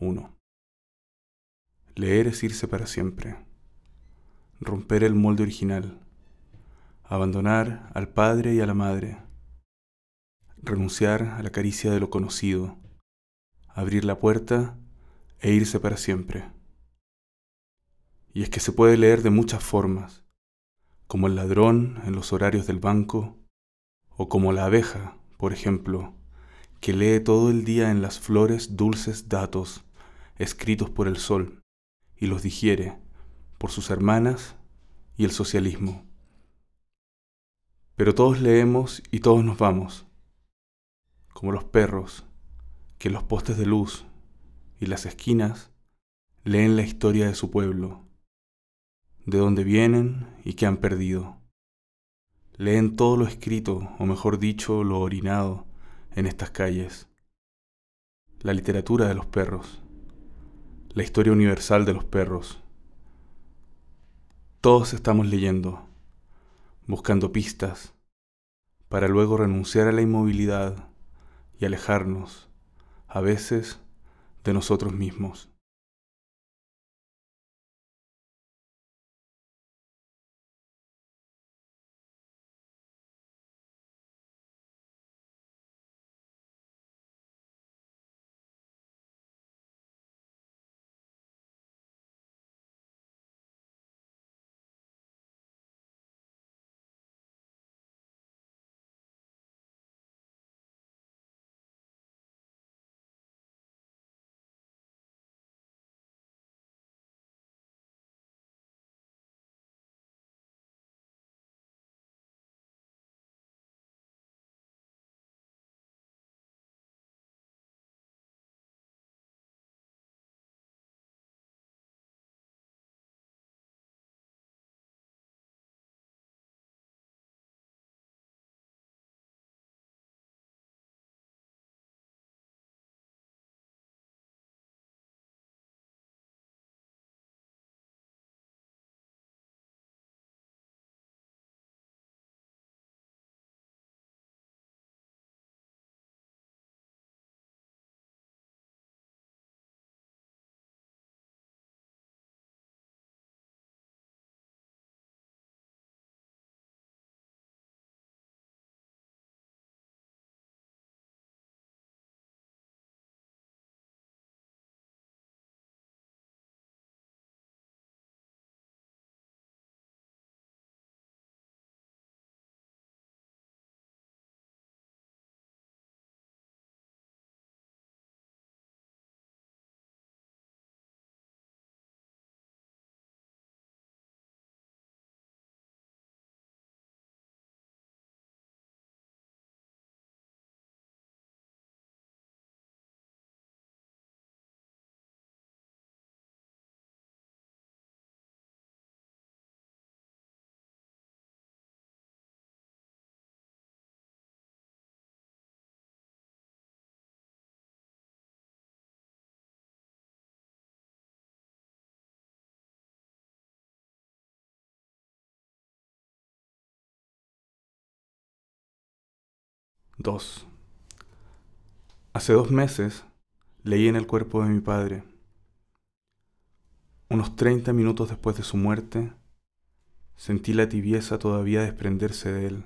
1. Leer es irse para siempre. Romper el molde original. Abandonar al padre y a la madre. Renunciar a la caricia de lo conocido. Abrir la puerta e irse para siempre. Y es que se puede leer de muchas formas, como el ladrón en los horarios del banco, o como la abeja, por ejemplo, que lee todo el día en las flores dulces datos escritos por el sol, y los digiere por sus hermanas y el socialismo. Pero todos leemos y todos nos vamos, como los perros, que los postes de luz y las esquinas leen la historia de su pueblo, de dónde vienen y qué han perdido. Leen todo lo escrito, o mejor dicho, lo orinado, en estas calles. La literatura de los perros la historia universal de los perros. Todos estamos leyendo, buscando pistas, para luego renunciar a la inmovilidad y alejarnos, a veces, de nosotros mismos. 2. Hace dos meses leí en el cuerpo de mi padre. Unos 30 minutos después de su muerte, sentí la tibieza todavía desprenderse de él,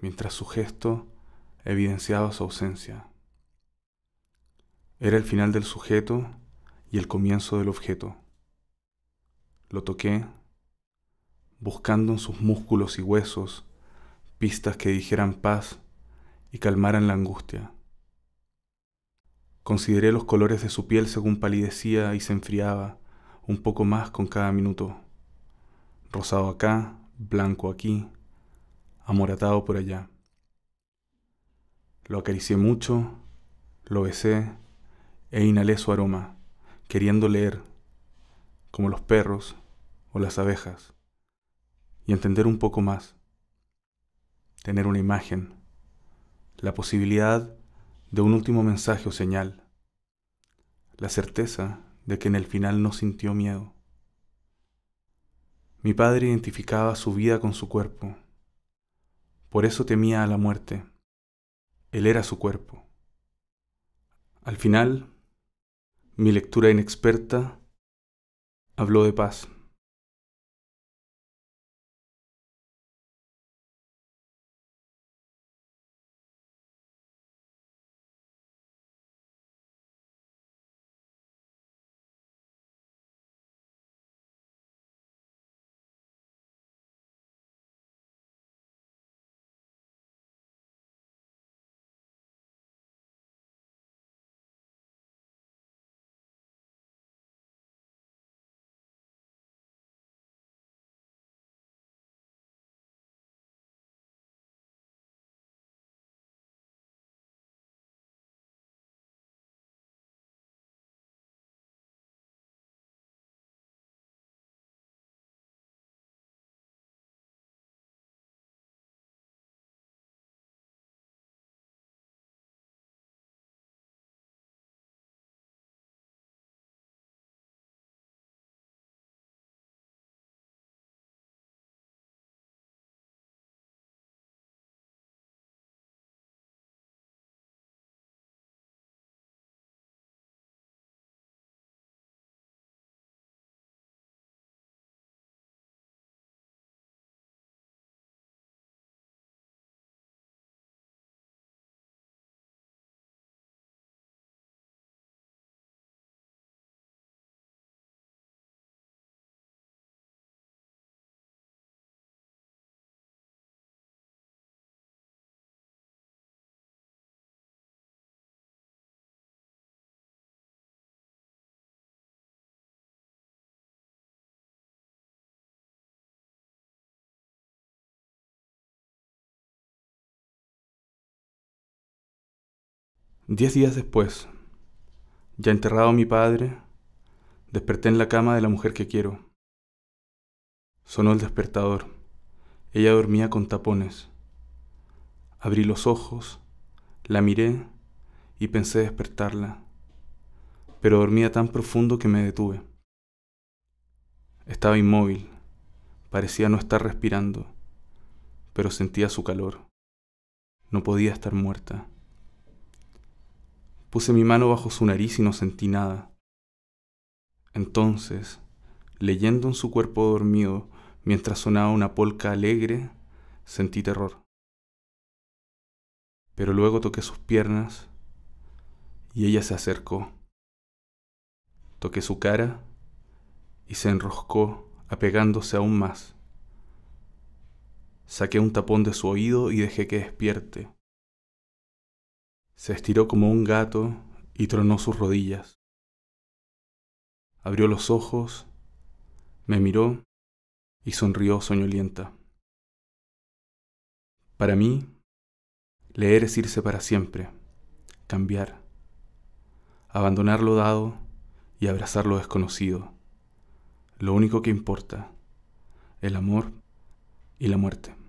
mientras su gesto evidenciaba su ausencia. Era el final del sujeto y el comienzo del objeto. Lo toqué, buscando en sus músculos y huesos pistas que dijeran paz y calmaran la angustia. Consideré los colores de su piel según palidecía y se enfriaba un poco más con cada minuto. Rosado acá, blanco aquí, amoratado por allá. Lo acaricié mucho, lo besé e inhalé su aroma, queriendo leer, como los perros o las abejas, y entender un poco más tener una imagen, la posibilidad de un último mensaje o señal, la certeza de que en el final no sintió miedo. Mi padre identificaba su vida con su cuerpo, por eso temía a la muerte. Él era su cuerpo. Al final, mi lectura inexperta habló de paz. Diez días después, ya enterrado mi padre, desperté en la cama de la mujer que quiero. Sonó el despertador. Ella dormía con tapones. Abrí los ojos, la miré y pensé despertarla, pero dormía tan profundo que me detuve. Estaba inmóvil, parecía no estar respirando, pero sentía su calor. No podía estar muerta. Puse mi mano bajo su nariz y no sentí nada. Entonces, leyendo en su cuerpo dormido, mientras sonaba una polca alegre, sentí terror. Pero luego toqué sus piernas y ella se acercó. Toqué su cara y se enroscó, apegándose aún más. Saqué un tapón de su oído y dejé que despierte. Se estiró como un gato y tronó sus rodillas. Abrió los ojos, me miró y sonrió soñolienta. Para mí, leer es irse para siempre, cambiar, abandonar lo dado y abrazar lo desconocido. Lo único que importa, el amor y la muerte.